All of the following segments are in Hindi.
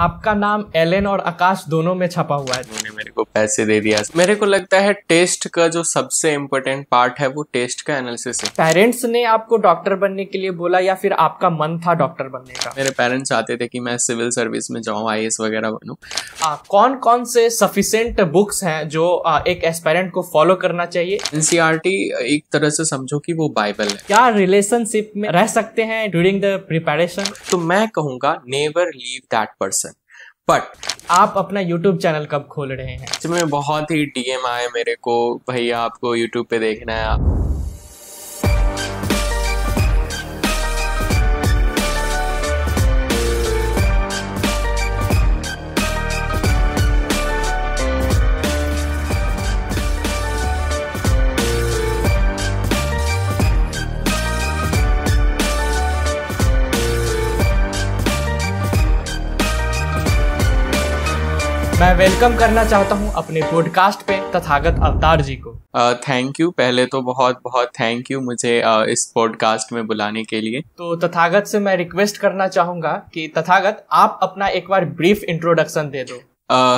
आपका नाम एलेन और आकाश दोनों में छपा हुआ है उन्होंने मेरे को पैसे दे दिया मेरे को लगता है टेस्ट का जो सबसे इम्पोर्टेंट पार्ट है वो टेस्ट का एनालिसिस है पेरेंट्स ने आपको डॉक्टर बनने के लिए बोला या फिर आपका मन था डॉक्टर बनने का मेरे पेरेंट्स चाहते थे कि मैं सिविल सर्विस में जाऊँ आई वगैरह बनू कौन कौन से सफिशेंट बुक्स हैं जो आ, एक एस्पेरेंट को फॉलो करना चाहिए एनसीआर e एक तरह से समझो की वो बाइबल है क्या रिलेशनशिप में रह सकते हैं ड्यूरिंग द प्रिपेरेशन तो मैं कहूँगा never leave that person but आप अपना YouTube चैनल कब खोल रहे हैं इसमें बहुत ही डीएम आए मेरे को भैया आपको YouTube पे देखना है वेलकम करना चाहता हूँ अपने पॉडकास्ट पे तथागत अवतार जी को थैंक uh, यू पहले तो बहुत बहुत थैंक यू मुझे uh, इस पॉडकास्ट में बुलाने के लिए तो तथागत से मैं रिक्वेस्ट करना चाहूँगा कि तथागत आप अपना एक बार ब्रीफ इंट्रोडक्शन दे दो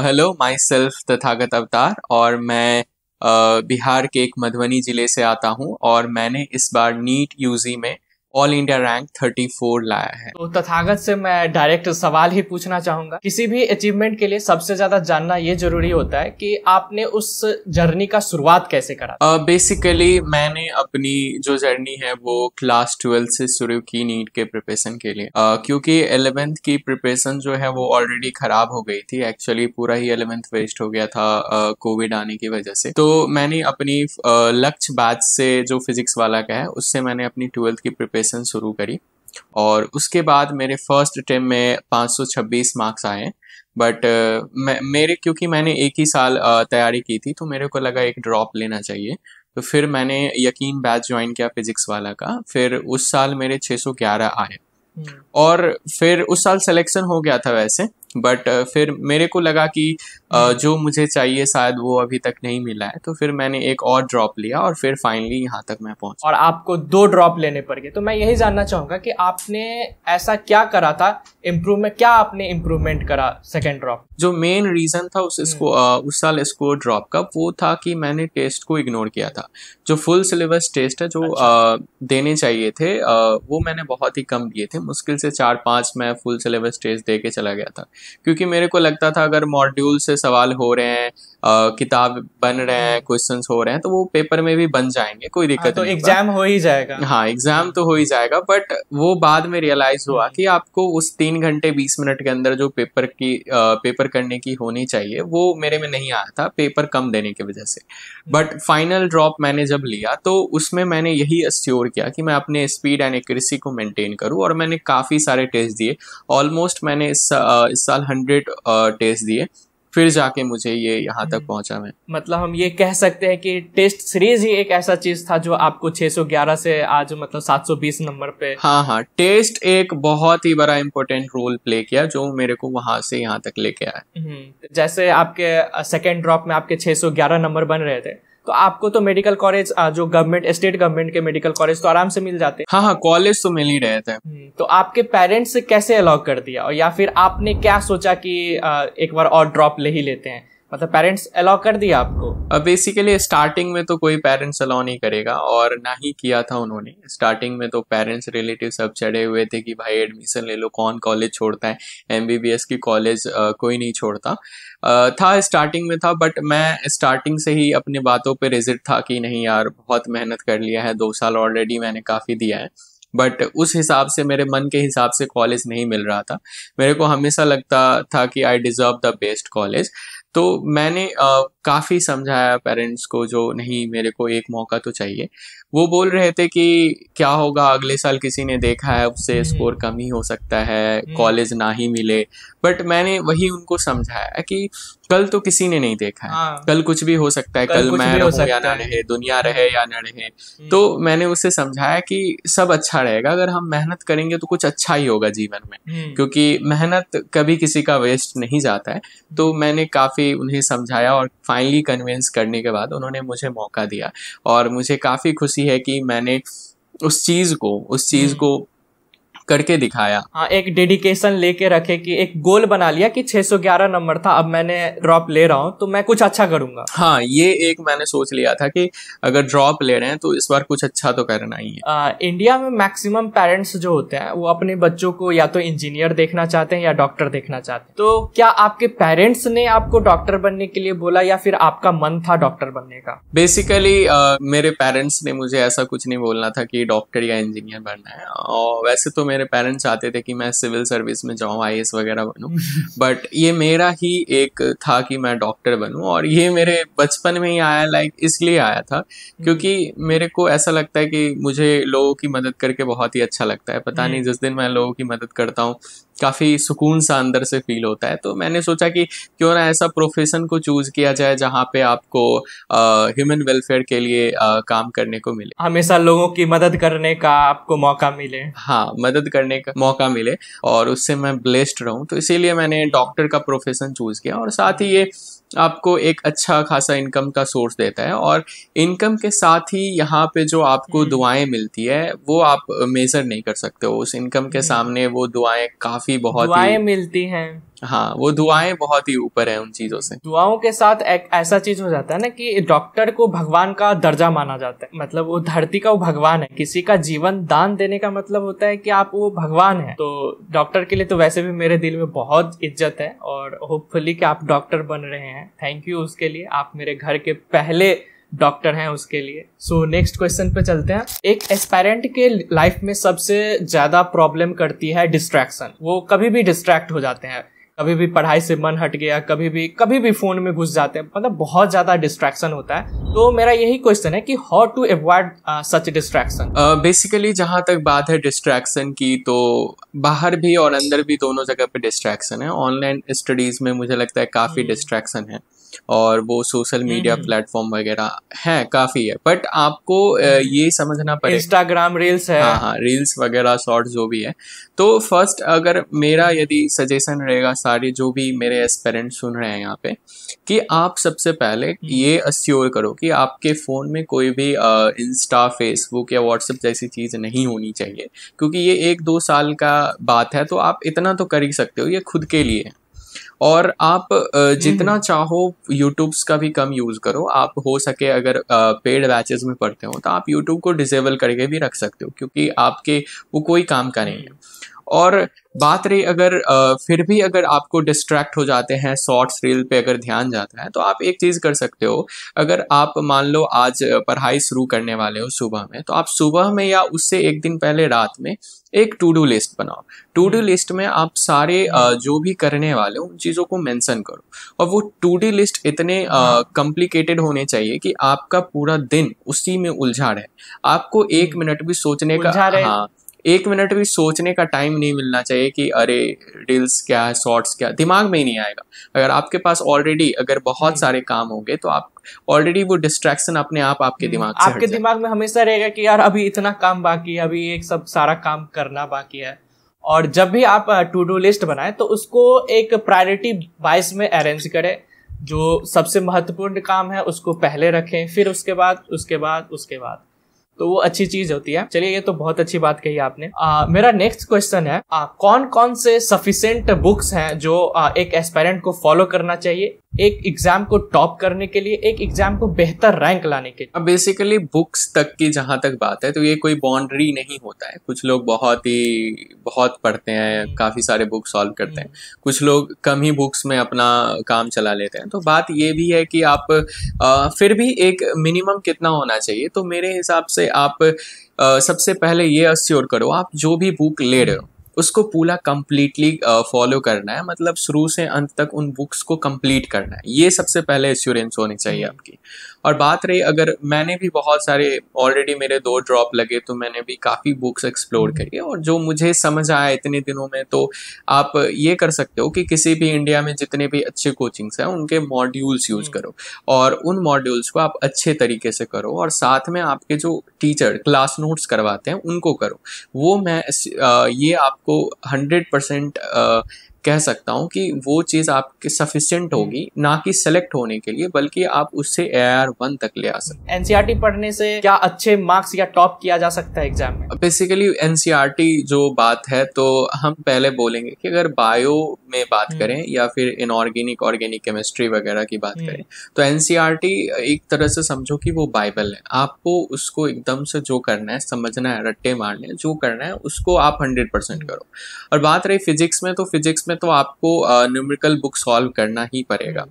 हेलो माई सेल्फ तथागत अवतार और मैं uh, बिहार के एक मधुबनी जिले से आता हूँ और मैंने इस बार नीट यूजी में ऑल इंडिया रैंक 34 लाया है तो तथागत से मैं डायरेक्ट सवाल ही पूछना चाहूंगा किसी भी अचीवमेंट के लिए सबसे ज्यादा जानना ये जरूरी होता है कि आपने उस जर्नी का शुरुआत कैसे करा बेसिकली uh, मैंने अपनी जो जर्नी है वो क्लास ट्वेल्व से शुरू की नीट के प्रिपरेशन के लिए uh, क्योंकि एलेवेंथ की प्रिपरेशन जो है वो ऑलरेडी खराब हो गई थी एक्चुअली पूरा ही एलेवेंथ वेस्ट हो गया था कोविड uh, आने की वजह से तो मैंने अपनी uh, लक्ष्य बैच से जो फिजिक्स वाला का है उससे मैंने अपनी ट्वेल्थ की प्रिपरेशन प्रिपरेशन शुरू करी और उसके बाद मेरे फर्स्ट अटेम्प में 526 मार्क्स आए बट uh, मेरे क्योंकि मैंने एक ही साल uh, तैयारी की थी तो मेरे को लगा एक ड्रॉप लेना चाहिए तो फिर मैंने यकीन बैच ज्वाइन किया फिजिक्स वाला का फिर उस साल मेरे 611 आए हम्म। और फिर उस साल सिलेक्शन हो गया था वैसे बट uh, फिर मेरे को लगा कि जो मुझे चाहिए शायद वो अभी तक नहीं मिला है तो फिर मैंने एक और ड्रॉप लिया और फिर फाइनली यहाँ तक मैं पहुंचा और आपको दो ड्रॉप लेने पड़ गए तो मैं यही जानना चाहूंगा कि आपने ऐसा क्या करा था इम्प्रूवमेंट क्या आपने इम्प्रूवमेंट करा सेकेंड ड्रॉप जो मेन रीज़न था उस हम्म। इसको उस साल स्कोर ड्रॉप का वो था कि मैंने टेस्ट को इग्नोर किया था जो फुल सिलेबस टेस्ट है जो अच्छा। देने चाहिए थे वो मैंने बहुत ही कम दिए थे मुश्किल से चार पांच मैं फुल सिलेबस टेस्ट दे के चला गया था क्योंकि मेरे को लगता था अगर मॉड्यूल से सवाल हो रहे हैं किताब बन रहे हैं क्वेश्चन हो रहे हैं तो वो पेपर में भी बन जाएंगे कोई हाँ, दिक्कत हाँ, तो एग्जाम हो ही जाएगा हाँ एग्जाम तो हो ही जाएगा बट वो बाद में रियलाइज हुआ कि आपको उस तीन घंटे बीस मिनट के अंदर जो पेपर की पेपर करने की होनी चाहिए वो मेरे में नहीं आया था पेपर कम देने की वजह से बट फाइनल ड्रॉप मैंने जब लिया तो उसमें मैंने यही अस्योर किया कि मैं अपने स्पीड एंड एक्यूरेसी को मेंटेन करूँ और मैंने काफ़ी सारे टेस्ट दिए ऑलमोस्ट मैंने इस, इस साल हंड्रेड टेस्ट दिए फिर जाके मुझे ये यहाँ तक हम्म। पहुंचा मैं मतलब हम ये कह सकते हैं कि टेस्ट सीरीज ही एक ऐसा चीज था जो आपको 611 से आज मतलब 720 नंबर पे हाँ हाँ टेस्ट एक बहुत ही बड़ा इम्पोर्टेंट रोल प्ले किया जो मेरे को वहां से यहाँ तक लेके आया हम्म, जैसे आपके सेकेंड ड्रॉप में आपके 611 नंबर बन रहे थे तो आपको तो मेडिकल कॉलेज जो गवर्नमेंट स्टेट गवर्नमेंट के मेडिकल कॉलेज तो आराम से मिल जाते हैं हाँ हाँ कॉलेज तो मिल ही रहे थे हम्म, तो आपके पेरेंट्स कैसे अलाउ कर दिया और या फिर आपने क्या सोचा कि एक बार और ड्रॉप ले ही लेते हैं मतलब पेरेंट्स अलाउ कर दिया आपको अब बेसिकली स्टार्टिंग में तो कोई पेरेंट्स अलाउ नहीं करेगा और ना ही किया था उन्होंने स्टार्टिंग में तो पेरेंट्स रिलेटिव सब चढ़े हुए थे कि भाई एडमिशन ले लो कौन कॉलेज छोड़ता है एम की कॉलेज कोई नहीं छोड़ता आ, था स्टार्टिंग में था बट मैं स्टार्टिंग से ही अपने बातों पर रिजिट था कि नहीं यार बहुत मेहनत कर लिया है दो साल ऑलरेडी मैंने काफ़ी दिया है बट उस हिसाब से मेरे मन के हिसाब से कॉलेज नहीं मिल रहा था मेरे को हमेशा लगता था कि I deserve the best college तो मैंने काफ़ी समझाया पेरेंट्स को जो नहीं मेरे को एक मौका तो चाहिए वो बोल रहे थे कि क्या होगा अगले साल किसी ने देखा है उससे स्कोर हम्म। कम ही हो सकता है कॉलेज हम्म। ना ही मिले बट मैंने वही उनको समझाया कि कल तो किसी ने नहीं देखा है हाँ। कल कुछ भी हो सकता है कल, कल मैं रहूं हम्म। या ना रहे दुनिया रहे या ना रहे तो मैंने उसे समझाया कि सब अच्छा रहेगा अगर हम मेहनत करेंगे तो कुछ अच्छा ही होगा जीवन में क्योंकि मेहनत कभी किसी का वेस्ट नहीं जाता है तो मैंने काफ़ी उन्हें समझाया और फाइनली कन्विंस करने के बाद उन्होंने मुझे मौका दिया और मुझे काफ़ी खुशी है कि मैंने उस चीज़ को उस चीज़ हम्म। को करके दिखाया हाँ एक डेडिकेशन लेके रखे कि एक गोल बना लिया कि 611 नंबर था अब मैंने ड्रॉप ले रहा हूँ तो मैं कुछ अच्छा करूंगा हाँ ये एक मैंने सोच लिया था कि अगर ड्रॉप ले रहे हैं तो इस बार कुछ अच्छा तो करना ही है आ, इंडिया में मैक्सिमम पेरेंट्स जो होते हैं वो अपने बच्चों को या तो इंजीनियर देखना चाहते हैं या डॉक्टर देखना चाहते हैं तो क्या आपके पेरेंट्स ने आपको डॉक्टर बनने के लिए बोला या फिर आपका मन था डॉक्टर बनने का बेसिकली मेरे पेरेंट्स ने मुझे ऐसा कुछ नहीं बोलना था कि डॉक्टर या इंजीनियर बनना है और वैसे तो मेरे पेरेंट्स चाहते थे कि मैं सिविल सर्विस में जाऊँ आई वगैरह बनूँ बट ये मेरा ही एक था कि मैं डॉक्टर बनूँ और ये मेरे बचपन में ही आया लाइक इसलिए आया था क्योंकि हम्म। मेरे को ऐसा लगता है कि मुझे लोगों की मदद करके बहुत ही अच्छा लगता है पता हम्म। नहीं जिस दिन मैं लोगों की मदद करता हूँ काफ़ी सुकून सा अंदर से फील होता है तो मैंने सोचा कि क्यों ना ऐसा प्रोफेशन को चूज़ किया जाए जहाँ पे आपको ह्यूमन वेलफेयर के लिए आ, काम करने को मिले हमेशा लोगों की मदद करने का आपको मौका मिले हाँ मदद करने का मौका मिले और उससे मैं ब्लेस्ड रहूँ तो इसीलिए मैंने डॉक्टर का प्रोफेशन चूज़ किया और साथ ही ये आपको एक अच्छा खासा इनकम का सोर्स देता है और इनकम के साथ ही यहाँ पे जो आपको हम्म। दुआएं मिलती है वो आप मेजर नहीं कर सकते हो उस इनकम के हम्म। सामने वो दुआएं काफ़ी बहुत दुआएं मिलती हैं हाँ वो दुआएं बहुत ही ऊपर है उन चीजों से दुआओं के साथ एक ऐसा चीज हो जाता है ना कि डॉक्टर को भगवान का दर्जा माना जाता है मतलब वो धरती का वो भगवान है किसी का जीवन दान देने का मतलब होता है कि आप वो भगवान है तो डॉक्टर के लिए तो वैसे भी मेरे दिल में बहुत इज्जत है और होपफुली कि आप डॉक्टर बन रहे हैं थैंक यू उसके लिए आप मेरे घर के पहले डॉक्टर हैं उसके लिए सो नेक्स्ट क्वेश्चन पे चलते हैं एक एस्पायरेंट के लाइफ में सबसे ज्यादा प्रॉब्लम करती है डिस्ट्रैक्शन वो कभी भी डिस्ट्रैक्ट हो जाते हैं कभी भी पढ़ाई से मन हट गया कभी भी कभी भी फ़ोन में घुस जाते हैं मतलब बहुत ज़्यादा डिस्ट्रैक्शन होता है तो मेरा यही क्वेश्चन है कि how to avoid such distraction basically जहाँ तक बात है डिस्ट्रैक्शन की तो बाहर भी और अंदर भी दोनों जगह पे डिस्ट्रैक्शन है ऑनलाइन स्टडीज़ में मुझे लगता है काफ़ी डिस्ट्रैक्शन हम्म। है और वो सोशल मीडिया प्लेटफॉर्म वगैरह है काफ़ी है बट आपको हम्म। ये समझना पड़ेगा इंस्टाग्राम रील्स है हाँ हाँ रील्स वगैरह शॉर्ट जो भी है तो फर्स्ट अगर मेरा यदि सजेशन रहेगा सारे जो भी मेरे एस्पेरेंट सुन रहे हैं यहाँ पे कि आप सबसे पहले हम्म। ये अस्योर करो कि आपके फ़ोन में कोई भी इंस्टा फेसबुक या व्हाट्सएप जैसी चीज़ नहीं होनी चाहिए क्योंकि ये एक दो साल का बात है तो आप इतना तो कर ही सकते हो ये खुद के लिए और आप जितना हम्म। चाहो यूट्यूब्स का भी कम यूज़ करो आप हो सके अगर पेड बैचेस में पढ़ते हो तो आप यूट्यूब को डिसेबल करके भी रख सकते हो क्योंकि आपके वो कोई काम का नहीं है और बात रही अगर फिर भी अगर आपको डिस्ट्रैक्ट हो जाते हैं शॉर्ट्स रील पे अगर ध्यान जाता है तो आप एक चीज़ कर सकते हो अगर आप मान लो आज पढ़ाई शुरू करने वाले हो सुबह में तो आप सुबह में या उससे एक दिन पहले रात में एक टू डू लिस्ट बनाओ टू डू लिस्ट में आप सारे जो भी करने वाले हो उन चीज़ों को मेंशन करो और वो टू डू लिस्ट इतने कॉम्प्लिकेटेड होने चाहिए कि आपका पूरा दिन उसी में उलझा रहे आपको एक मिनट भी सोचने का हाँ एक मिनट भी सोचने का टाइम नहीं मिलना चाहिए कि अरे रील्स क्या है शॉर्ट्स क्या दिमाग में ही नहीं आएगा अगर आपके पास ऑलरेडी अगर बहुत हम्म। सारे काम होंगे तो आप ऑलरेडी वो डिस्ट्रैक्शन अपने आप आपके हम्म। दिमाग से आपके दिमाग में हमेशा रहेगा कि यार अभी इतना काम बाकी है अभी एक सब सारा काम करना बाकी है और जब भी आप टू डू लिस्ट बनाए तो उसको एक प्रायोरिटी वाइज में अरेंज करें जो सबसे महत्वपूर्ण काम है उसको पहले रखें फिर उसके बाद उसके बाद उसके बाद तो वो अच्छी चीज होती है चलिए ये तो बहुत अच्छी बात कही आपने आ, मेरा नेक्स्ट क्वेश्चन है आ, कौन कौन से सफिशेंट बुक्स हैं जो आ, एक एस्पेरेंट को फॉलो करना चाहिए एक एग्जाम को टॉप करने के लिए एक एग्जाम को बेहतर रैंक लाने के लिए अब बेसिकली बुक्स तक की जहां तक बात है तो ये कोई बाउंड्री नहीं होता है कुछ लोग बहुत ही बहुत पढ़ते हैं काफ़ी सारे बुक सॉल्व करते हैं हम्म। कुछ लोग कम ही बुक्स में अपना काम चला लेते हैं तो बात ये भी है कि आप आ, फिर भी एक मिनिमम कितना होना चाहिए तो मेरे हिसाब से आप आ, सबसे पहले ये अस्योर करो आप जो भी बुक ले रहे हो उसको पूरा कम्प्लीटली फॉलो करना है मतलब शुरू से अंत तक उन बुक्स को कंप्लीट करना है ये सबसे पहले एश्योरेंस होनी चाहिए हम्म। आपकी और बात रही अगर मैंने भी बहुत सारे ऑलरेडी मेरे दो ड्रॉप लगे तो मैंने भी काफ़ी बुक्स एक्सप्लोर करी और जो मुझे समझ आया इतने दिनों में तो आप ये कर सकते हो कि किसी भी इंडिया में जितने भी अच्छे कोचिंग्स हैं उनके मॉड्यूल्स हम्म। यूज करो और उन मॉड्यूल्स को आप अच्छे तरीके से करो और साथ में आपके जो टीचर क्लास नोट्स करवाते हैं उनको करो वो मैं ये आपको हंड्रेड परसेंट कह सकता हूँ कि वो चीज़ आपके सफिशियंट हम्म। होगी ना कि सेलेक्ट होने के लिए बल्कि आप उससे ए आर वन तक ले आ सकते टी e पढ़ने से क्या अच्छे मार्क्स या टॉप किया जा सकता है एग्जाम में बेसिकली टी e जो बात है तो हम पहले बोलेंगे कि अगर बायो में बात हम्म। करें या फिर इनऑर्गेनिक ऑर्गेनिक केमिस्ट्री वगैरह की बात हम्म। करें तो टी e एक तरह से समझो कि वो बाइबल है आपको उसको एकदम से जो करना है समझना है रट्टे मारने जो करना है उसको आप हंड्रेड परसेंट करो और बात रही फिजिक्स में तो फिजिक्स में है तो आपको न्यूमेरिकल बुक सॉल्व करना ही पड़ेगा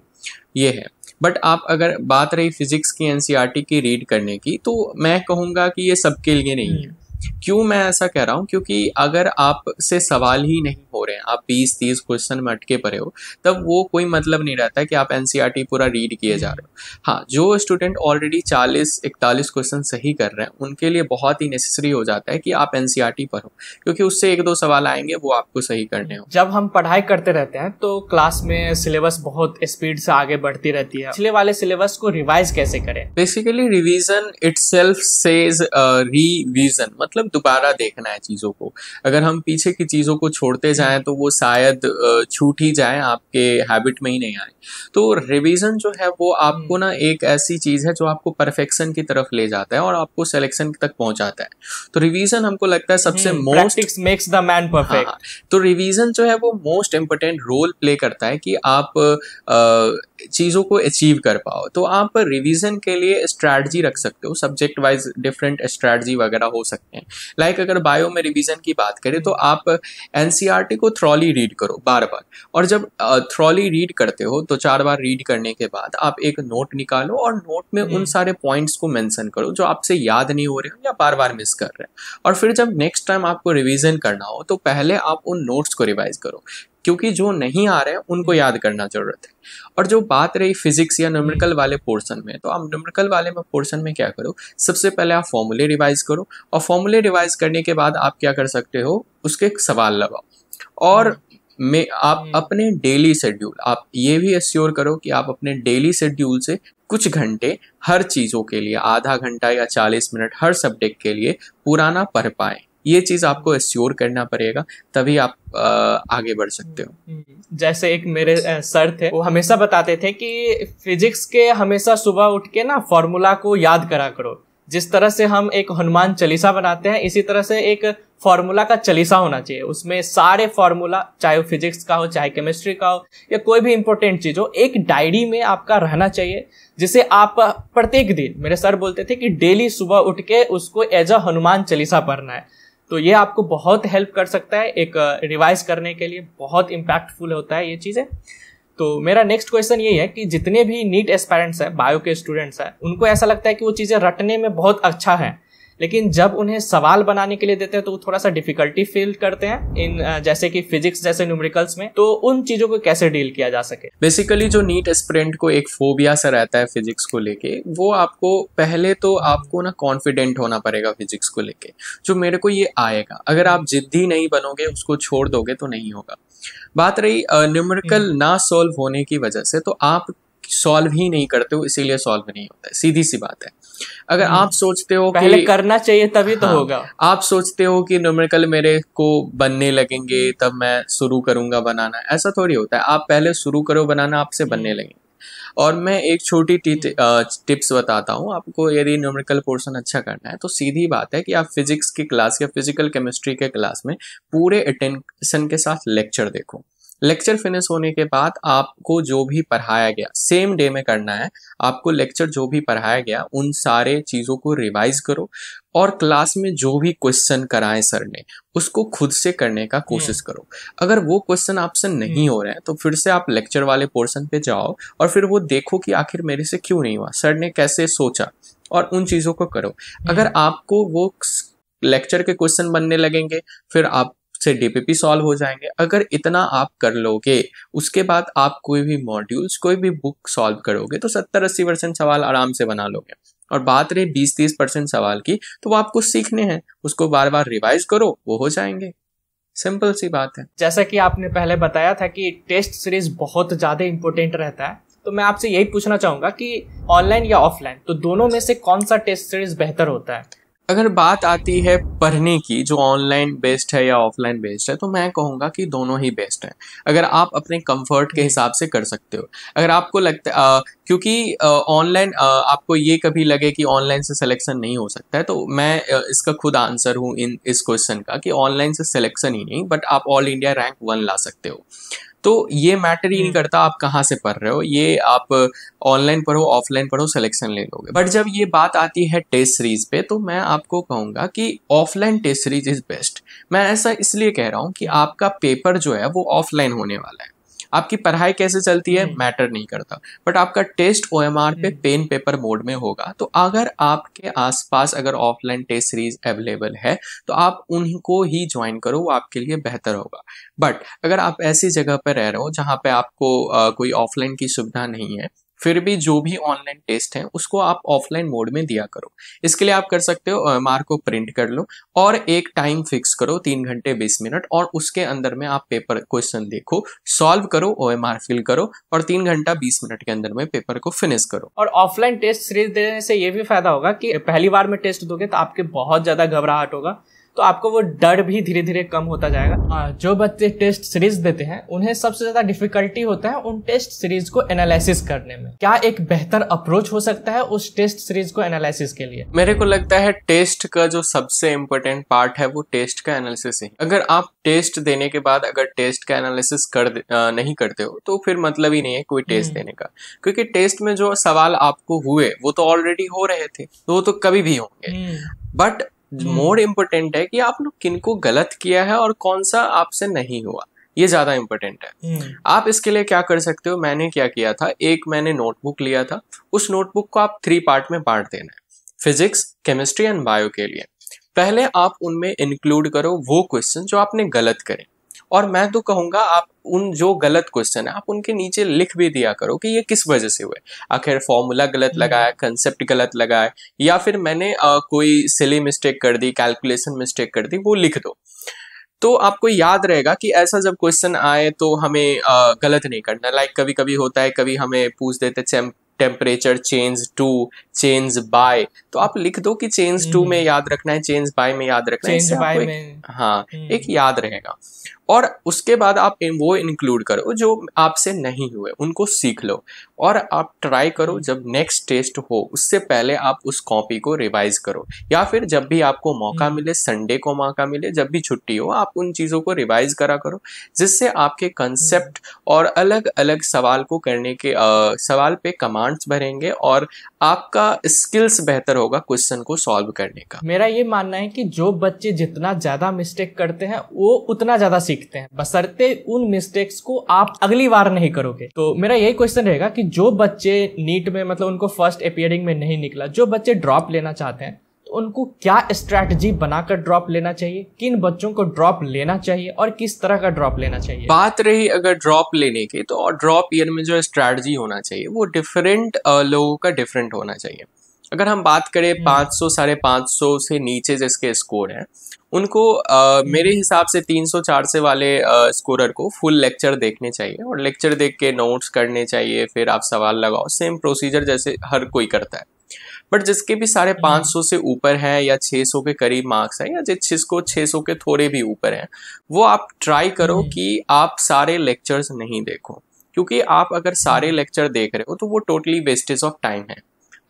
ये है बट आप अगर बात रही फिजिक्स की एनसीईआरटी e की रीड करने की तो मैं कहूँगा कि ये सबके लिए नहीं है हम्म। क्यों मैं ऐसा कह रहा हूँ क्योंकि अगर आपसे सवाल ही नहीं हो रहे हैं आप बीस तीस क्वेश्चन में अटके पड़े हो तब वो कोई मतलब नहीं रहता कि आप एन e पूरा रीड किए जा रहे हो हाँ जो स्टूडेंट ऑलरेडी चालीस इकतालीस क्वेश्चन सही कर रहे हैं उनके लिए बहुत ही नेसेसरी हो जाता है कि आप एन e पढ़ो क्योंकि उससे एक दो सवाल आएंगे वो आपको सही करने हो जब हम पढ़ाई करते रहते हैं तो क्लास में सिलेबस बहुत स्पीड से आगे बढ़ती रहती है पिछले वाले सिलेबस को रिवाइज कैसे करें basically revision itself says revision मतलब दोबारा देखना है चीज़ों को अगर हम पीछे की चीज़ों को छोड़ते जाएं तो तो वो शायद छूट ही जाए आपके हैबिट में ही नहीं आए तो रिवीजन जो है वो आपको ना हम्म। एक ऐसी चीज़ है जो आपको परफेक्शन की तरफ ले जाता है और आपको सिलेक्शन तक पहुंचाता है तो रिवीजन हमको लगता है सबसे most makes the man perfect तो रिवीजन जो है वो मोस्ट इम्पोर्टेंट रोल प्ले करता है कि आप चीज़ों को अचीव कर पाओ तो आप रिवीजन के लिए स्ट्रेटजी रख सकते हो सब्जेक्ट वाइज डिफरेंट स्ट्रेटजी वगैरह हो सकते हैं लाइक like अगर बायो में रिवीजन की बात करें तो आप एन e को थ्रॉली रीड करो बार बार और जब थ्रॉली रीड करते हो तो चार बार रीड करने के बाद आप एक नोट निकालो और नोट में उन हम्म। सारे पॉइंट्स को मेंशन करो जो आपसे याद नहीं हो रहे हो या बार बार मिस कर रहे हैं और फिर जब नेक्स्ट टाइम आपको रिविजन करना हो तो पहले आप उन नोट्स को रिवाइज करो क्योंकि जो नहीं आ रहे हैं उनको हम्म। याद करना जरूरत है और जो बात रही फिजिक्स या न्यूमेरिकल हम्म। वाले पोर्शन में तो आप न्यूमेरिकल वाले में पोर्शन में क्या करो सबसे पहले आप फॉर्मूले रिवाइज करो और फॉर्मूले रिवाइज करने के बाद आप क्या कर सकते हो उसके सवाल लगाओ और हाँ। मैं आप हम्म। अपने डेली शेड्यूल आप ये भी एश्योर करो कि आप अपने डेली शेड्यूल से कुछ घंटे हर चीज़ों के लिए आधा घंटा या चालीस मिनट हर सब्जेक्ट के लिए पुराना पढ़ पाए ये चीज़ आपको एश्योर हम्म। करना पड़ेगा तभी आप आ, आगे बढ़ सकते हो हम्म, जैसे एक मेरे सर थे वो हमेशा बताते थे कि फिजिक्स के हमेशा सुबह उठ के ना फॉर्मूला को याद करा करो जिस तरह से हम एक हनुमान चालीसा बनाते हैं इसी तरह से एक फॉर्मूला का चलीसा होना चाहिए उसमें सारे फॉर्मूला चाहे वो फिजिक्स का हो चाहे केमिस्ट्री का हो या कोई भी इंपॉर्टेंट चीज़ हो एक डायरी में आपका रहना चाहिए जिसे आप प्रत्येक दिन मेरे सर बोलते थे कि डेली सुबह उठ के उसको एज अ हनुमान चलीसा पढ़ना है तो ये आपको बहुत हेल्प कर सकता है एक रिवाइज uh, करने के लिए बहुत इम्पैक्टफुल होता है ये चीज़ें तो मेरा नेक्स्ट क्वेश्चन ये है कि जितने भी नीट एस्पायरेंट्स हैं बायो के स्टूडेंट्स हैं उनको ऐसा लगता है कि वो चीज़ें रटने में बहुत अच्छा है लेकिन जब उन्हें सवाल बनाने के लिए देते हैं तो थोड़ा सा डिफिकल्टी फील करते हैं इन जैसे कि फिजिक्स जैसे न्यूमेरिकल्स में तो उन चीज़ों को कैसे डील किया जा सके बेसिकली जो नीट स्प्रिंट को एक फोबिया सा रहता है फिजिक्स को लेके वो आपको पहले तो आपको ना कॉन्फिडेंट होना पड़ेगा फिजिक्स को लेके जो मेरे को ये आएगा अगर आप जिद्दी नहीं बनोगे उसको छोड़ दोगे तो नहीं होगा बात रही न्यूमेरिकल हम्म। ना सॉल्व होने की वजह से तो आप सॉल्व ही नहीं करते हो इसीलिए सॉल्व नहीं होता है सीधी सी बात है अगर हम्म। आप सोचते हो पहले कि करना चाहिए तभी तो हाँ, तो होगा आप सोचते हो कि न्यूमेरिकल मेरे को बनने लगेंगे हम्म। तब मैं शुरू करूंगा बनाना ऐसा थोड़ी होता है आप पहले शुरू करो बनाना आपसे बनने हम्म। लगेंगे और मैं एक छोटी टिप्स बताता हूँ आपको यदि न्यूमेरिकल पोर्शन अच्छा करना है तो सीधी बात है कि आप फिजिक्स की क्लास या फिजिकल केमिस्ट्री के क्लास में पूरे अटेंशन के साथ लेक्चर देखो लेक्चर फिनिश होने के बाद आपको जो भी पढ़ाया गया सेम डे में करना है आपको लेक्चर जो भी पढ़ाया गया उन सारे चीज़ों को रिवाइज करो और क्लास में जो भी क्वेश्चन कराए सर ने उसको खुद से करने का कोशिश हम्म। करो अगर वो क्वेश्चन आपसे नहीं हम्म। हो रहे हैं तो फिर से आप लेक्चर वाले पोर्शन पे जाओ और फिर वो देखो कि आखिर मेरे से क्यों नहीं हुआ सर ने कैसे सोचा और उन चीज़ों को करो अगर हम्म। आपको वो लेक्चर के क्वेश्चन बनने लगेंगे फिर आप से डीपीपी सॉल्व हो जाएंगे अगर इतना आप कर लोगे उसके बाद आप कोई भी मॉड्यूल्स कोई भी बुक सॉल्व करोगे तो सत्तर अस्सी परसेंट सवाल आराम से बना लोगे और बात रही 20 30 परसेंट सवाल की तो वो आपको सीखने हैं उसको बार बार रिवाइज करो वो हो जाएंगे सिंपल सी बात है जैसा कि आपने पहले बताया था कि टेस्ट सीरीज बहुत ज़्यादा इंपॉर्टेंट रहता है तो मैं आपसे यही पूछना चाहूंगा कि ऑनलाइन या ऑफलाइन तो दोनों में से कौन सा टेस्ट सीरीज बेहतर होता है अगर बात आती है पढ़ने की जो ऑनलाइन बेस्ड है या ऑफलाइन बेस्ड है तो मैं कहूँगा कि दोनों ही बेस्ट हैं अगर आप अपने कंफर्ट के हम्म। हिसाब से कर सकते हो अगर आपको लगता आ, क्योंकि ऑनलाइन आपको ये कभी लगे कि ऑनलाइन से सिलेक्शन नहीं हो सकता है तो मैं आ, इसका खुद आंसर हूँ इन इस क्वेश्चन का कि ऑनलाइन से सिलेक्शन ही नहीं बट आप ऑल इंडिया रैंक वन ला सकते हो तो ये मैटर ही नहीं हम्म। करता आप कहाँ से पढ़ रहे हो ये आप ऑनलाइन पढ़ो ऑफलाइन पढ़ो सिलेक्शन ले लोगे बट जब ये बात आती है टेस्ट सीरीज पे तो मैं आपको कहूँगा कि offline test series is best मैं ऐसा इसलिए कह रहा हूँ कि आपका पेपर जो है वो ऑफलाइन होने वाला है आपकी पढ़ाई कैसे चलती है हम्म। मैटर नहीं करता बट आपका टेस्ट ओ पे हम्म। पेन पेपर मोड में होगा तो अगर आपके आसपास अगर ऑफलाइन टेस्ट सीरीज अवेलेबल है तो आप उनको ही ज्वाइन करो वो आपके लिए बेहतर होगा बट अगर आप ऐसी जगह पर रह रहे हो जहाँ पे आपको आ, कोई ऑफलाइन की सुविधा नहीं है फिर भी जो भी ऑनलाइन टेस्ट है उसको आप ऑफलाइन मोड में दिया करो इसके लिए आप कर सकते हो मार्क को प्रिंट कर लो और एक टाइम फिक्स करो तीन घंटे बीस मिनट और उसके अंदर में आप पेपर क्वेश्चन देखो सॉल्व करो ओ एम आर फिल करो और तीन घंटा बीस मिनट के अंदर में पेपर को फिनिश करो और ऑफलाइन टेस्ट सीरीज देने से ये भी फायदा होगा कि पहली बार में टेस्ट दोगे तो आपके बहुत ज्यादा घबराहट होगा तो आपको वो डर भी धीरे धीरे कम होता जाएगा आ, जो बच्चे टेस्ट सीरीज देते हैं उन्हें सबसे ज्यादा डिफिकल्टी होता है उन टेस्ट सीरीज को एनालिसिस करने में क्या एक बेहतर अप्रोच हो सकता है उस टेस्ट सीरीज को एनालिसिस के लिए मेरे को लगता है टेस्ट का जो सबसे इम्पोर्टेंट पार्ट है वो टेस्ट का एनालिसिस ही अगर आप टेस्ट देने के बाद अगर टेस्ट का एनालिसिस कर आ, नहीं करते हो तो फिर मतलब ही नहीं है कोई टेस्ट हम्म। देने का क्योंकि टेस्ट में जो सवाल आपको हुए वो तो ऑलरेडी हो रहे थे तो वो तो कभी भी होंगे but hmm. More hmm. Important है कि आपने किनको गलत किया है और कौन सा आपसे नहीं हुआ ये ज्यादा इम्पोर्टेंट है hmm. आप इसके लिए क्या कर सकते हो मैंने क्या किया था एक मैंने नोटबुक लिया था उस नोटबुक को आप थ्री पार्ट में बांट देना है फिजिक्स केमिस्ट्री एंड बायो के लिए पहले आप उनमें इंक्लूड करो वो क्वेश्चन जो आपने गलत करें और मैं तो कहूंगा आप उन जो गलत क्वेश्चन है आप उनके नीचे लिख भी दिया करो कि ये किस वजह से हुए आखिर फॉर्मूला गलत हम्म। लगाया कंसेप्ट गलत लगाया या फिर मैंने आ, कोई सिली मिस्टेक कर दी कैलकुलेशन मिस्टेक कर दी वो लिख दो तो आपको याद रहेगा कि ऐसा जब क्वेश्चन आए तो हमें आ, गलत नहीं करना लाइक कभी कभी होता है कभी हमें पूछ देते temperature change to change by तो आप लिख दो कि चेंज टू हम्म। में याद रखना है चेंज बाय में याद रखना है हाँ हम्म। एक याद रहेगा और उसके बाद आप वो इंक्लूड करो जो आपसे नहीं हुए उनको सीख लो और आप ट्राई करो जब नेक्स्ट टेस्ट हो उससे पहले आप उस कॉपी को रिवाइज करो या फिर जब भी आपको मौका हम्म। मिले संडे को मौका मिले जब भी छुट्टी हो आप उन चीज़ों को रिवाइज करा करो जिससे आपके कंसेप्ट हम्म। और अलग अलग सवाल को करने के आ, सवाल पे कमांड्स भरेंगे और आपका स्किल्स बेहतर होगा क्वेश्चन को सॉल्व करने का मेरा ये मानना है कि जो बच्चे जितना ज़्यादा मिस्टेक करते हैं वो उतना ज़्यादा सीख सीखते हैं बसरते उन मिस्टेक्स को आप अगली बार नहीं करोगे तो मेरा यही क्वेश्चन रहेगा कि जो बच्चे नीट में मतलब उनको फर्स्ट अपियरिंग में नहीं निकला जो बच्चे ड्रॉप लेना चाहते हैं तो उनको क्या स्ट्रैटेजी बनाकर ड्रॉप लेना चाहिए किन बच्चों को ड्रॉप लेना चाहिए और किस तरह का ड्रॉप लेना चाहिए बात रही अगर ड्रॉप लेने की तो ड्रॉप ईयर में जो स्ट्रैटेजी होना चाहिए वो डिफरेंट लोगों का डिफरेंट होना चाहिए अगर हम बात करें हम्म। पाँच सौ साढ़े पाँच सौ से नीचे जिसके स्कोर हैं उनको आ, हम्म। मेरे हिसाब से तीन सौ चार से वाले आ, स्कोरर को फुल लेक्चर देखने चाहिए और लेक्चर देख के नोट्स करने चाहिए फिर आप सवाल लगाओ सेम प्रोसीजर जैसे हर कोई करता है बट जिसके भी साढ़े हम्म। पाँच सौ से ऊपर हैं या छः सौ के करीब मार्क्स हैं या जिसको छः सौ के थोड़े भी ऊपर हैं वो आप ट्राई करो कि आप सारे लेक्चर्स नहीं देखो क्योंकि आप अगर सारे लेक्चर देख रहे हो तो वो टोटली वेस्टेज ऑफ टाइम है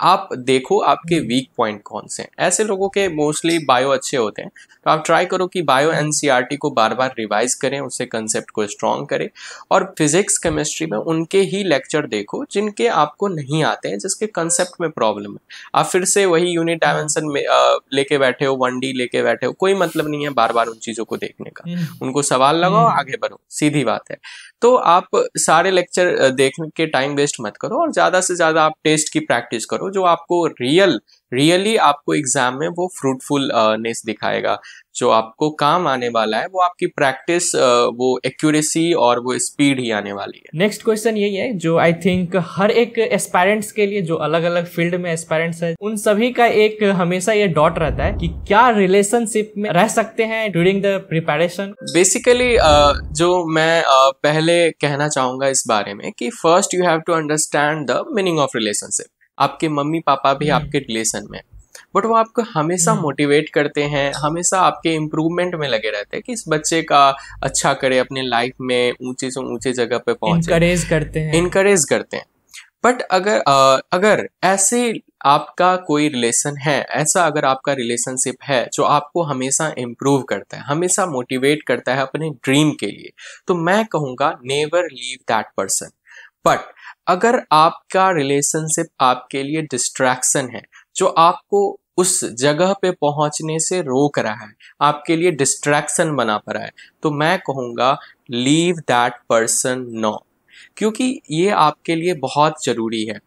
आप देखो आपके वीक हम्म। पॉइंट कौन से हैं ऐसे लोगों के मोस्टली बायो अच्छे होते हैं तो आप ट्राई करो कि बायो एनसीईआरटी e को बार बार रिवाइज करें उससे कंसेप्ट को स्ट्रॉन्ग करें और फिजिक्स केमिस्ट्री में उनके ही लेक्चर देखो जिनके आपको नहीं आते हैं जिसके कंसेप्ट में प्रॉब्लम है आप फिर से वही यूनिट डायमेंशन हम्म। में लेके बैठे हो वन डी लेके बैठे हो कोई मतलब नहीं है बार बार उन चीज़ों को देखने का हम्म। उनको सवाल लगाओ आगे बढ़ो सीधी बात है तो आप सारे लेक्चर देखने के टाइम वेस्ट मत करो और ज़्यादा से ज़्यादा आप टेस्ट की प्रैक्टिस करो जो आपको रियल रियली आपको एग्जाम में वो फ्रूटफुलनेस दिखाएगा जो आपको काम आने वाला है वो आपकी प्रैक्टिस वो एक्यूरेसी और वो स्पीड ही आने वाली है नेक्स्ट क्वेश्चन यही है जो आई थिंक हर एक एस्पायरेंट्स के लिए जो अलग अलग फील्ड में एस्पायरेंट्स है उन सभी का एक हमेशा ये डॉट रहता है कि क्या रिलेशनशिप में रह सकते हैं ड्यूरिंग द प्रिपरेशन बेसिकली जो मैं पहले कहना चाहूंगा इस बारे में कि first you have to understand the meaning of relationship आपके मम्मी पापा भी हम्म। आपके रिलेशन में बट वो आपको हमेशा मोटिवेट हम्म। करते हैं हमेशा आपके इम्प्रूवमेंट में लगे रहते हैं कि इस बच्चे का अच्छा करे अपने लाइफ में ऊंचे से ऊंचे जगह पे पहुंचे इनकरेज करते हैं इनकरेज करते हैं बट अगर आ, अगर ऐसे आपका कोई रिलेशन है ऐसा अगर आपका रिलेशनशिप है जो आपको हमेशा इम्प्रूव करता है हमेशा मोटिवेट करता है अपने ड्रीम के लिए तो मैं कहूँगा never leave that person but अगर आपका रिलेशनशिप आपके लिए डिस्ट्रैक्शन है जो आपको उस जगह पे पहुंचने से रोक रहा है आपके लिए डिस्ट्रैक्शन बना पड़ा है तो मैं कहूँगा लीव दैट पर्सन नो क्योंकि ये आपके लिए बहुत ज़रूरी है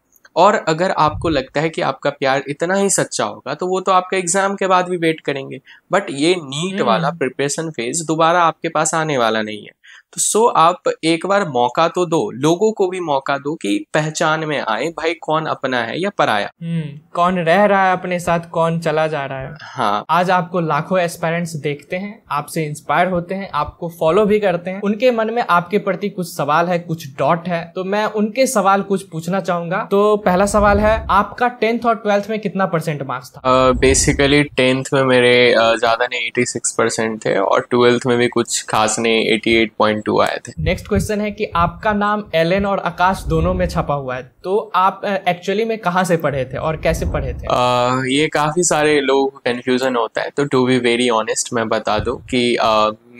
और अगर आपको लगता है कि आपका प्यार इतना ही सच्चा होगा तो वो तो आपका एग्जाम के बाद भी वेट करेंगे बट ये नीट वाला प्रिपरेशन हम्म। फेज दोबारा आपके पास आने वाला नहीं है तो सो आप एक बार मौका तो दो लोगों को भी मौका दो कि पहचान में आए भाई कौन अपना है या पराया हम्म, कौन रह रहा है अपने साथ कौन चला जा रहा है हाँ आज आपको लाखों एस्पेरेंट्स देखते हैं आपसे इंस्पायर होते हैं आपको फॉलो भी करते हैं उनके मन में आपके प्रति कुछ सवाल है कुछ डॉट है तो मैं उनके सवाल कुछ पूछना चाहूंगा तो पहला सवाल है आपका टेंथ और ट्वेल्थ में कितना परसेंट मार्क्स था बेसिकली uh, टेंथ में मेरे uh, ज्यादा नहीं एटी थे और ट्वेल्थ में भी कुछ खास नहीं एटी पॉइंट टू आए थे नेक्स्ट क्वेश्चन है कि आपका नाम एलन और आकाश दोनों में छपा हुआ है तो आप एक्चुअली में कहाँ से पढ़े थे और कैसे पढ़े थे आ, ये काफी सारे लोगों को कंफ्यूजन होता है तो टू बी वेरी ऑनेस्ट मैं बता दू की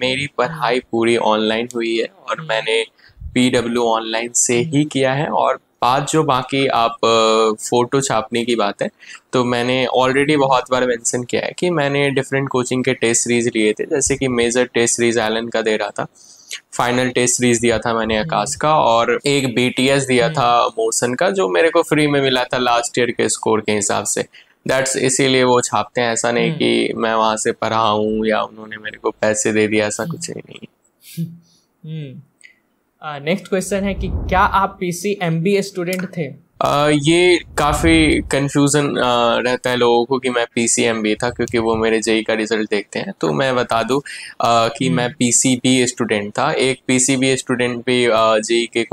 मेरी पढ़ाई पूरी ऑनलाइन हुई है और हम्म। मैंने पी ऑनलाइन से ही किया है और बात जो बाकी आप फोटो छापने की बात है तो मैंने ऑलरेडी बहुत बार मेंशन किया है कि मैंने डिफरेंट कोचिंग के टेस्ट सीरीज लिए थे जैसे कि मेजर टेस्ट सीरीज एलन का दे रहा था फाइनल टेस्ट सीरीज दिया था मैंने आकाश का और एक बीटीएस दिया हम्म। था मोशन का जो मेरे को फ्री में मिला था लास्ट ईयर के स्कोर के हिसाब से दैट्स इसीलिए वो छापते हैं ऐसा नहीं हम्म। कि मैं वहाँ से पढ़ा हूँ या उन्होंने मेरे को पैसे दे दिया ऐसा कुछ ही नहीं नेक्स्ट हम्म। क्वेश्चन है कि क्या आप पीसी एमबीए स्टूडेंट थे आ, ये काफ़ी कंफ्यूजन रहता है लोगों को कि मैं पी सी एम बी था क्योंकि वो मेरे जेई e का रिज़ल्ट देखते हैं तो मैं बता दूँ कि हम्म। मैं पी सी बी स्टूडेंट था एक पी सी बी स्टूडेंट भी जेई e के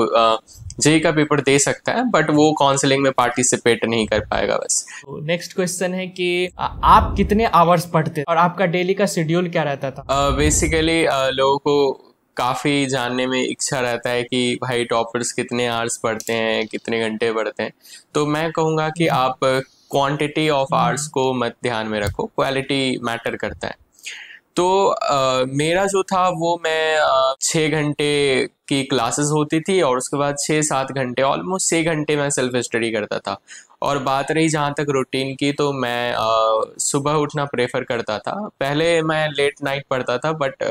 जेई e का पेपर दे सकता है बट वो काउंसलिंग में पार्टिसिपेट नहीं कर पाएगा बस नेक्स्ट तो क्वेश्चन है कि आप कितने आवर्स पढ़ते और आपका डेली का शेड्यूल क्या रहता था बेसिकली लोगों को काफ़ी जानने में इच्छा रहता है कि भाई टॉपर्स कितने आवर्स पढ़ते हैं कितने घंटे पढ़ते हैं तो मैं कहूँगा कि हम्म। आप क्वांटिटी ऑफ आवर्स को मत ध्यान में रखो क्वालिटी मैटर करता है तो आ, मेरा जो था वो मैं छः घंटे की क्लासेस होती थी और उसके बाद छः सात घंटे ऑलमोस्ट छः घंटे मैं सेल्फ स्टडी करता था और बात रही जहाँ तक रूटीन की तो मैं आ, सुबह उठना प्रेफर करता था पहले मैं लेट नाइट पढ़ता था बट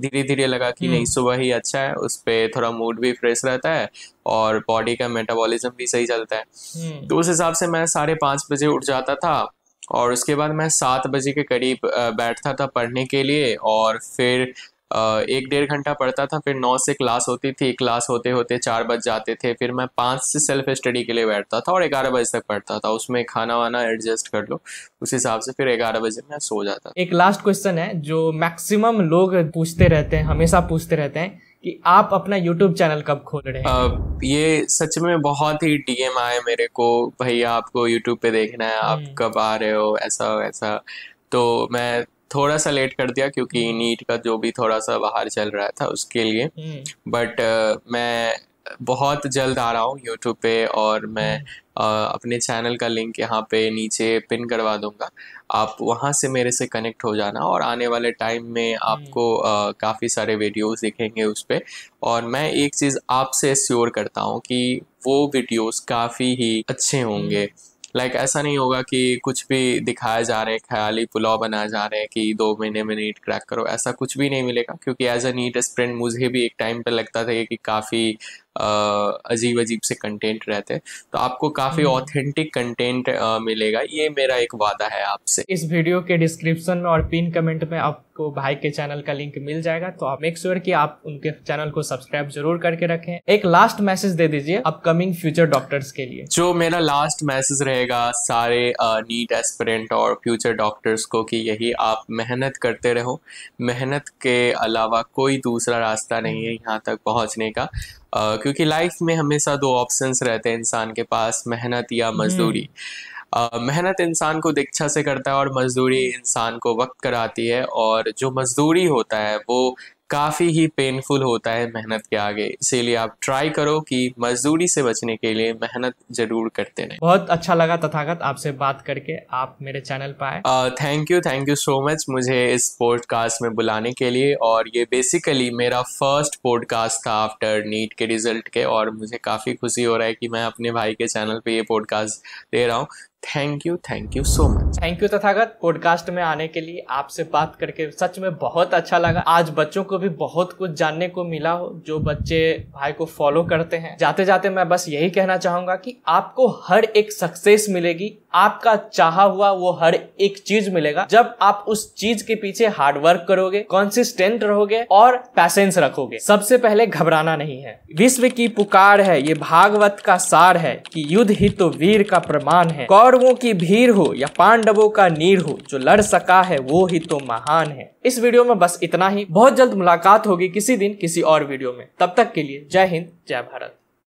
धीरे धीरे लगा कि नहीं हम्म। सुबह ही अच्छा है उस पर थोड़ा मूड भी फ्रेश रहता है और बॉडी का मेटाबॉलिज्म भी सही चलता है हम्म। तो उस हिसाब से मैं साढ़े पाँच बजे उठ जाता था और उसके बाद मैं सात बजे के करीब बैठता था पढ़ने के लिए और फिर एक डेढ़ घंटा पढ़ता था फिर नौ से क्लास होती थी क्लास होते होते चार बज जाते थे फिर मैं पाँच से सेल्फ स्टडी के लिए बैठता था और ग्यारह बजे तक पढ़ता था उसमें खाना वाना एडजस्ट कर लो उस हिसाब से फिर ग्यारह बजे मैं सो जाता एक लास्ट क्वेश्चन है जो मैक्सिमम लोग पूछते रहते हैं हमेशा पूछते रहते हैं कि आप अपना यूट्यूब चैनल कब खोल रहे हैं ये सच में बहुत ही डीएम आए मेरे को भाई आपको यूट्यूब पे देखना है आप हम्म। कब आ रहे हो ऐसा वैसा तो मैं थोड़ा सा लेट कर दिया क्योंकि नीट हम्म। का जो भी थोड़ा सा बाहर चल रहा था उसके लिए बट हम्म। uh, मैं बहुत जल्द आ रहा हूँ यूट्यूब पे और मैं आ, अपने चैनल का लिंक यहाँ पे नीचे पिन करवा दूंगा आप वहाँ से मेरे से कनेक्ट हो जाना और आने वाले टाइम में हम्म। आपको काफ़ी सारे वीडियोस दिखेंगे उस पर और मैं एक चीज़ आपसे श्योर करता हूँ कि वो वीडियोस काफ़ी ही अच्छे होंगे लाइक हम्म। like, ऐसा नहीं होगा कि कुछ भी दिखाया जा रहे हैं ख्याली पुलाव बनाए जा रहे हैं कि दो महीने में नीट क्रैक करो ऐसा कुछ भी नहीं मिलेगा क्योंकि एज अ नीट स्प्रेंड मुझे भी एक टाइम पर लगता था कि काफ़ी अजीब अजीब से कंटेंट रहते हैं तो आपको काफ़ी ऑथेंटिक कंटेंट मिलेगा ये मेरा एक वादा है आपसे इस वीडियो के डिस्क्रिप्शन में और पिन कमेंट में आपको भाई के चैनल का लिंक मिल जाएगा तो आप मेक श्योर sure आप उनके चैनल को सब्सक्राइब जरूर करके रखें एक लास्ट मैसेज दे दीजिए अपकमिंग फ्यूचर डॉक्टर्स के लिए जो मेरा लास्ट मैसेज रहेगा सारे नीट एस्परेंट और फ्यूचर डॉक्टर्स को कि यही आप मेहनत करते रहो मेहनत के अलावा कोई दूसरा रास्ता नहीं है हम्म। यहाँ तक पहुँचने का Uh, क्योंकि लाइफ में हमेशा दो ऑप्शंस रहते हैं इंसान के पास मेहनत या हम्म। मजदूरी मेहनत इंसान को दीक्षा से करता है और मजदूरी हम्म। इंसान को वक्त कराती है और जो मजदूरी होता है वो काफ़ी ही पेनफुल होता है मेहनत के आगे इसीलिए आप ट्राई करो कि मजदूरी से बचने के लिए मेहनत जरूर करते रहें बहुत अच्छा लगा तथागत आपसे बात करके आप मेरे चैनल पर आए thank you thank you so much मुझे इस पॉडकास्ट में बुलाने के लिए और ये बेसिकली मेरा फर्स्ट पॉडकास्ट था आफ्टर नीट के रिजल्ट के और मुझे काफ़ी खुशी हो रहा है कि मैं अपने भाई के चैनल पर ये पॉडकास्ट दे रहा हूँ thank you thank you so much thank you Tathagat podcast में आने के लिए आपसे बात करके सच में बहुत अच्छा लगा आज बच्चों को भी बहुत कुछ जानने को मिला हो जो बच्चे भाई को फॉलो करते हैं जाते जाते मैं बस यही कहना चाहूंगा कि आपको हर एक सक्सेस मिलेगी आपका चाहा हुआ वो हर एक चीज मिलेगा जब आप उस चीज के पीछे हार्ड वर्क करोगे कॉन्सिस्टेंट रहोगे और पैसेंस रखोगे सबसे पहले घबराना नहीं है विश्व की पुकार है ये भागवत का सार है कि युद्ध ही तो वीर का प्रमाण है कौर कौरवों की भीड़ हो या पांडवों का नीर हो जो लड़ सका है वो ही तो महान है इस वीडियो में बस इतना ही बहुत जल्द मुलाकात होगी किसी दिन किसी और वीडियो में तब तक के लिए जय हिंद जय भारत